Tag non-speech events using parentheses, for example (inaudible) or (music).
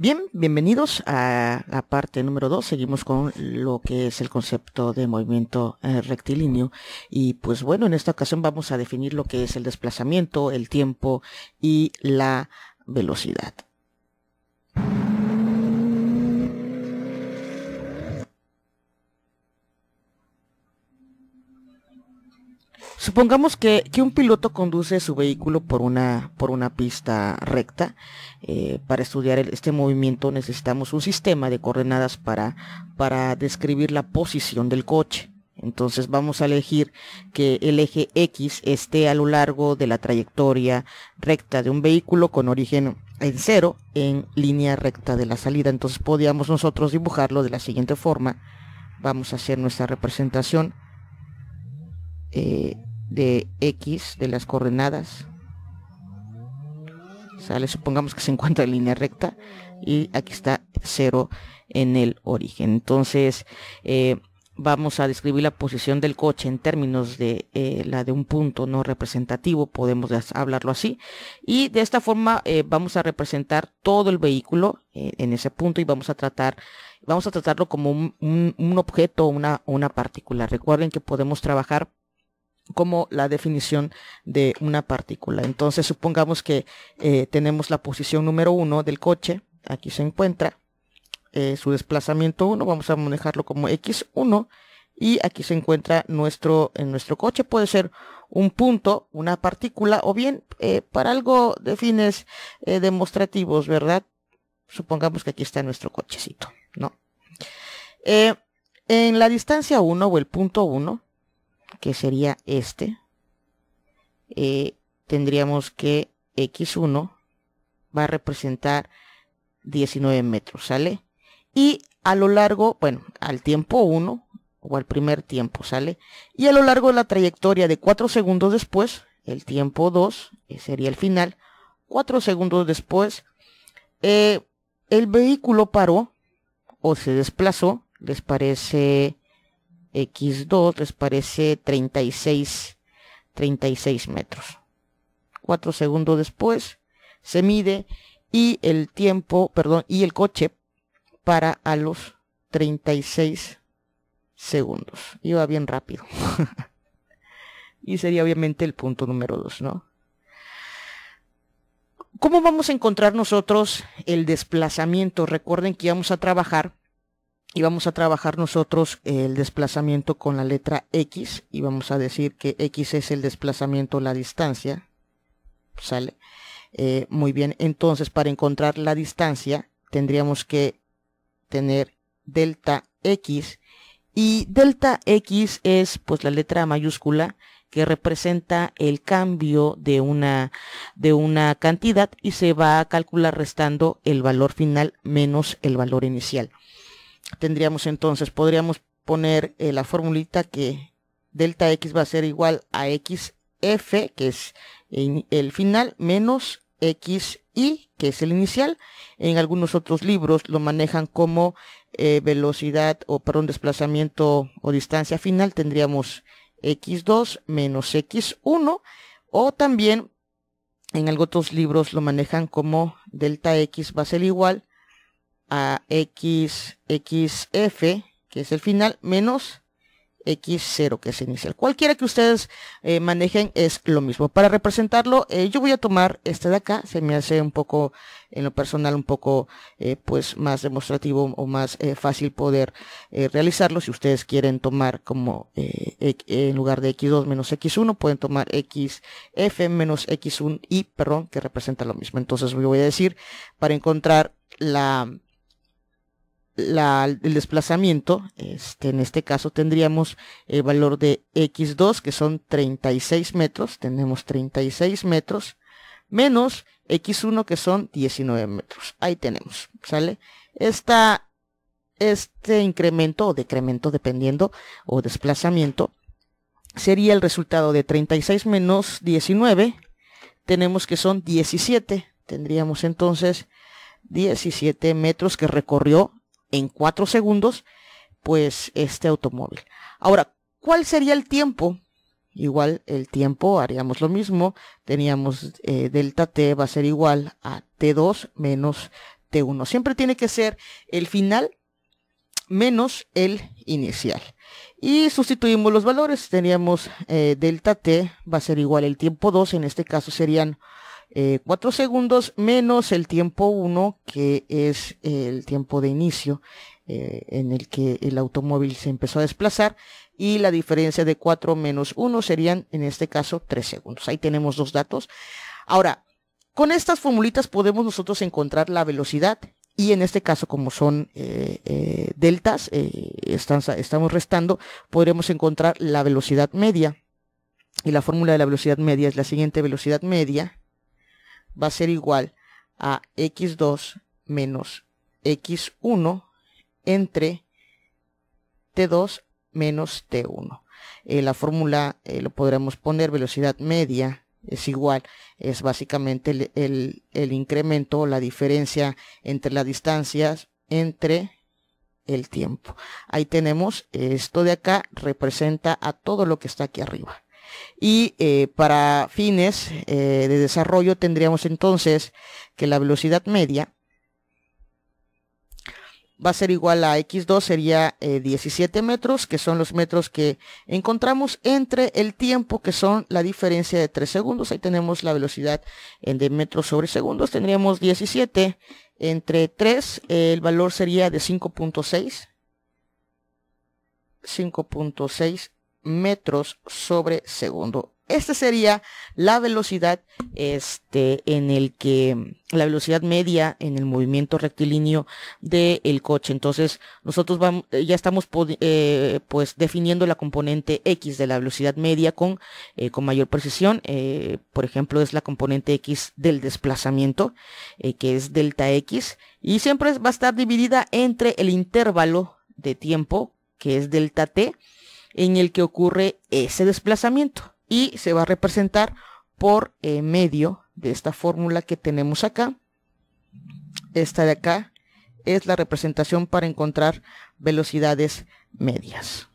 Bien, bienvenidos a la parte número 2. Seguimos con lo que es el concepto de movimiento eh, rectilíneo. Y pues bueno, en esta ocasión vamos a definir lo que es el desplazamiento, el tiempo y la velocidad. Supongamos que, un piloto conduce su vehículo por una, por una pista recta. Eh, para estudiar este movimiento necesitamos un sistema de coordenadas para, para describir la posición del coche. Entonces vamos a elegir que el eje X esté a lo largo de la trayectoria recta de un vehículo con origen en cero en línea recta de la salida. Entonces podíamos nosotros dibujarlo de la siguiente forma. Vamos a hacer nuestra representación. Eh, de X, de las coordenadas. Sale, supongamos que se encuentra en línea recta y aquí está 0 en el origen. Entonces, eh, vamos a describir la posición del coche en términos de eh, la de un punto no representativo, podemos hablarlo así. Y de esta forma eh, vamos a representar todo el vehículo en ese punto y vamos a tratar, vamos a tratarlo como un, objeto una, una partícula. Recuerden que podemos trabajar como la definición de una partícula. Entonces supongamos que eh, tenemos la posición número 1 del coche, aquí se encuentra eh, su desplazamiento 1, vamos a manejarlo como x1 y aquí se encuentra nuestro, en nuestro coche, puede ser un punto, una partícula o bien eh, para algo de fines demostrativos, ¿verdad? Supongamos que aquí está nuestro cochecito, ¿no? en la distancia 1 o el punto 1, que sería este, eh, tendríamos que x1 va a representar 19 metros, ¿sale? Y a lo largo, bueno, al tiempo 1 o al primer tiempo, ¿sale? Y a lo largo de la trayectoria de 4 segundos después, el tiempo 2 eh, sería el final, 4 segundos después, eh, el vehículo paró o se desplazó, les parece x2 les parece 36, 36 metros. Cuatro segundos después se mide y el tiempo, perdón, y el coche para a los 36 segundos. Iba bien rápido. (laughs) y sería obviamente el punto número 2, ¿no? ¿Cómo vamos a encontrar nosotros el desplazamiento? Recuerden que vamos a trabajar y vamos a trabajar nosotros el desplazamiento con la letra X y vamos a decir que X es el desplazamiento, la distancia. ¿Sale? Eh, muy bien, entonces para encontrar la distancia tendríamos que tener delta X y delta X es pues la letra mayúscula que representa el cambio de una, de una cantidad y se va a calcular restando el valor final menos el valor inicial tendríamos entonces, podríamos poner eh, la formulita que delta x va a ser igual a xf, que es eh, el final, menos xy, que es el inicial. En algunos otros libros lo manejan como eh, velocidad o, perdón, desplazamiento o distancia final. Tendríamos x2 menos x1 o también en algunos otros libros lo manejan como delta x va a ser igual a XXF, que es el final, menos X0, que es inicial. Cualquiera que ustedes eh, manejen es lo mismo. Para representarlo, eh, yo voy a tomar este de acá. Se me hace un poco, en lo personal, un poco eh, pues más demostrativo o más fácil poder realizarlo. Si ustedes quieren tomar como en lugar de X2 menos X1, pueden tomar XF menos X1Y, perdón, que representa lo mismo. Entonces voy a decir, para encontrar la el desplazamiento, este, en este caso tendríamos el eh, valor de x2, que son 36 metros, tenemos 36 metros, menos x1, que son 19 metros. Ahí tenemos, ¿sale? este incremento o decremento, dependiendo, o desplazamiento, sería el resultado de 36 menos 19, tenemos que son 17. Tendríamos entonces 17 metros que recorrió en cuatro segundos, pues este automóvil. Ahora, ¿cuál sería el tiempo? Igual el tiempo, haríamos lo mismo. Teníamos eh, delta t va a ser igual a t2 menos t1. Siempre tiene que ser el final menos el inicial. Y sustituimos los valores. Teníamos eh, delta t va a ser igual el tiempo 2. En este caso serían 4 eh, segundos menos el tiempo 1, que es eh, el tiempo de inicio eh, en el que el automóvil se empezó a desplazar, y la diferencia de 4 menos 1 serían, en este caso, 3 segundos. Ahí tenemos dos datos. Ahora, con estas formulitas podemos nosotros encontrar la velocidad y en este caso como son deltas, estamos restando, podremos encontrar la velocidad media. Y la fórmula de la velocidad media es la siguiente velocidad media va a ser igual a x2 menos x1 entre t2 menos t1. Eh, la fórmula eh, lo podremos poner velocidad media es igual, es básicamente el, el incremento, la diferencia entre las distancias entre el tiempo. Ahí tenemos, eh, esto de acá representa a todo lo que está aquí arriba. Y eh, para fines eh, de desarrollo tendríamos entonces que la velocidad media va a ser igual a x2 sería 17 eh, metros, que son los metros que encontramos entre el tiempo, que son la diferencia de 3 segundos. Ahí tenemos la velocidad en de metros sobre segundos. Tendríamos 17 entre 3, el valor sería de 5.6. 5.6 metros sobre segundo. Esta sería la velocidad este, en el que la velocidad media en el movimiento rectilíneo del coche. Entonces nosotros vamos, eh, ya estamos eh, pues definiendo la componente X de la velocidad media con, eh, con mayor precisión. por ejemplo es la componente X del desplazamiento que es delta X y siempre va a estar dividida entre el intervalo de tiempo que es delta T en el que ocurre ese desplazamiento y se va a representar por eh, medio de esta fórmula que tenemos acá. Esta de acá es la representación para encontrar velocidades medias.